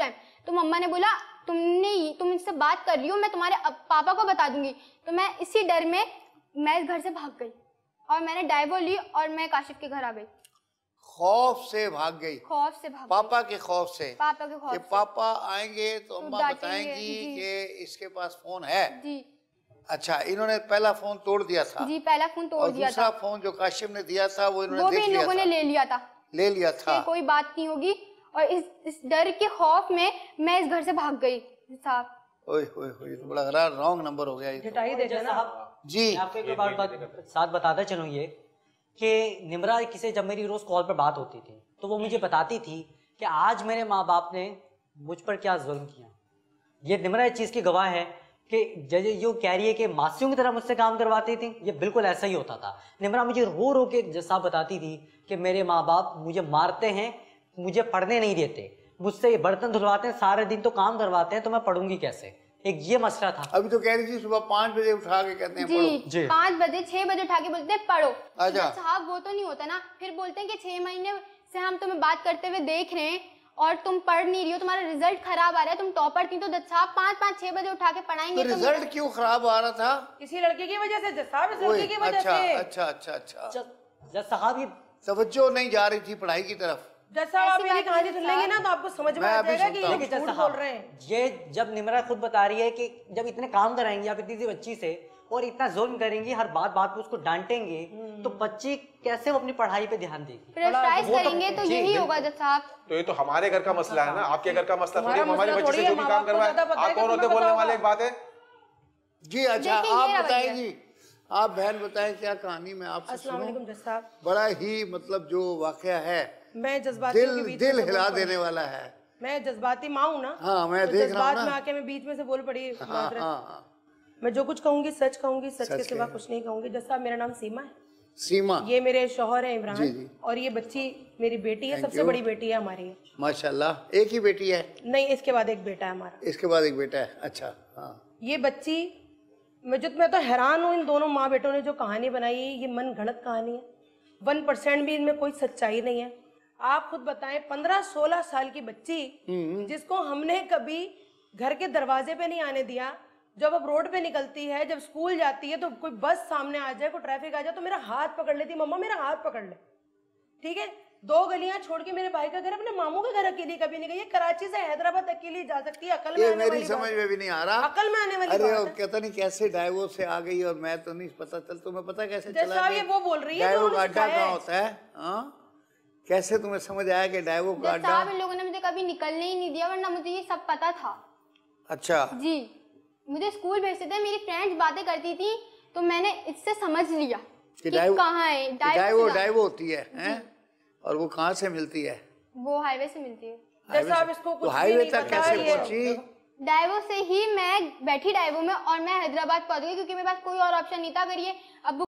Time तो मम्मा ने बोला तुमने तुम इससे बात कर रही हो मैं तुम्हारे पापा को बता दूंगी तो मैं इसी डर में मैं इस घर से भाग गई और मैंने डाइवो ली और मैं काशिफ के घर आ गई खौफ से भाग गई खौफ से भाग पापा के खौफ से पापा के खौफ पापा आएंगे तो, तो अम्मा बताएंगी कि इसके पास फोन है जी अच्छा इन्होंने पहला फोन तोड़ दिया था जी पहला फोन तोड़ दिया दूसरा था फोन जो काशिम ने दिया था वो इन्होंने वो भी इन लोगों ने ले लिया था ले लिया था कोई बात नहीं होगी और इस इस डर के खौफ में मैं इस घर से भाग गई साहब ओए ओए ओए तो बड़ा गलत रॉन्ग नंबर हो गया ये पिटाई तो। दे देना जी आपको एक बार बात साथ बताता चलूं ये कि निमरा किसे जब मेरी रोज कॉल पर बात होती थी तो वो मुझे बताती थी कि आज मेरे माँ बाप ने मुझ पर क्या जुल्म किया ये निमरा इस चीज़ की गवाह है कि जैसे यू कह रही है कि मासियों की तरह मुझसे काम करवाती थी ये बिल्कुल ऐसा ही होता था निमरा मुझे रो रो के जैसा बताती थी कि मेरे माँ बाप मुझे मारते हैं मुझे पढ़ने नहीं देते मुझसे बर्तन धुलवाते हैं सारे दिन तो काम करवाते हैं तो मैं पढ़ूंगी कैसे एक ये मसला था अभी तो कह रही थी सुबह पाँच बजे उठा के कहते हैं जी, जी। पाँच बजे छह बजे उठा के बोलते हैं पढ़ो अच्छा साहब अच्छा, हाँ, वो तो नहीं होता ना फिर बोलते हैं कि छह महीने से हम तुम्हें बात करते हुए देख रहे हैं और तुम पढ़ नहीं रही हो तुम्हारा रिजल्ट खराब आ रहा है तुम टॉपर थी तो साहब पाँच पाँच छह बजे उठा के पढ़ाएंगे तो रिजल्ट तो क्यों खराब आ रहा था इसी लड़के की वजह से साहब इस लड़के की वजह अच्छा, से अच्छा अच्छा अच्छा साहब ये तवज्जो नहीं जा रही थी पढ़ाई की तरफ जैसा आप मेरी कहानी सुन लेंगे ना तो आपको समझ में आ जाएगा कि ये झूठ बोल रहे हैं ये जब निमरा खुद बता रही है कि जब इतने काम आप इतनी सी बच्ची से और इतना जुल्म करेंगी हर बात बात पे उसको डांटेंगे तो हम्म। बच्ची कैसे वो अपनी पढ़ाई पे ध्यान देगी करेंगे तो, तो यही होगा जब साहब तो ये तो हमारे घर का मसला है ना आपके घर का मसला थोड़ी तो हमारे बच्चे से जो भी काम करवाए आप कौन होते बोलने वाले एक बात है जी अच्छा आप बताएगी आप बहन बताएं क्या कहानी में आप सुनूं बड़ा ही मतलब जो वाक है मैं जज्बाती दिल दिल तो हिला देने वाला है मैं जज्बाती माँ हूँ ना हाँ मैं तो देख रहा ना। में मैं बीच में से बोल पड़ी हाँ, हाँ, हाँ। मैं जो कुछ कहूंगी सच कहूंगी सच, सच के सिवा कुछ नहीं कहूंगी जस्ता मेरा नाम सीमा है सीमा ये मेरे शोहर है इमरान और ये बच्ची मेरी बेटी है सबसे बड़ी बेटी है हमारी माशाल्लाह एक ही बेटी है नहीं इसके बाद एक बेटा है हमारा इसके बाद एक बेटा है अच्छा हाँ। ये बच्ची मैं जो मैं तो हैरान हूँ इन दोनों माँ बेटों ने जो कहानी बनाई है ये मन घड़त कहानी है वन परसेंट भी इनमें कोई सच्चाई नहीं है आप खुद बताएं पंद्रह सोलह साल की बच्ची हम्म। जिसको हमने कभी घर के दरवाजे पे नहीं आने दिया जब अब रोड पे निकलती है जब स्कूल जाती है तो कोई बस सामने आ जाए कोई ट्रैफिक आ जाए तो मेरा हाथ पकड़ लेती मम्मा मेरा हाथ पकड़ ले ठीक है दो गलियां छोड़ के मेरे भाई का घर अपने मामू के घर अकेली कभी नहीं गई कराची से हैदराबाद अकेली जा सकती है अकल में ये मेरी समझ में भी नहीं आ रहा अकल में आने वाली अरे वो कहता नहीं कैसे डायवो से आ गई और मैं तो नहीं पता चल तुम्हें पता कैसे चला ये वो बोल रही है डाइवो कहाँ होता है हाँ? कैसे तुम्हें समझ आया कि डाइवो गाड्डा इन लोगों ने मुझे कभी निकलने ही नहीं दिया वरना मुझे ये सब पता था अच्छा जी मुझे स्कूल भेजते थे मेरी फ्रेंड्स बातें करती थी तो मैंने इससे समझ लिया कि डाइवो कहाँ है डाइवो डाइवो होती है और वो कहाँ से मिलती है वो हाईवे से मिलती है तो हाईवे तक कैसे पहुंची डाइवो से ही मैं बैठी डाइवो में और मैं हैदराबाद पहुंच गई क्योंकि मेरे पास कोई और ऑप्शन नहीं था अगर ये अब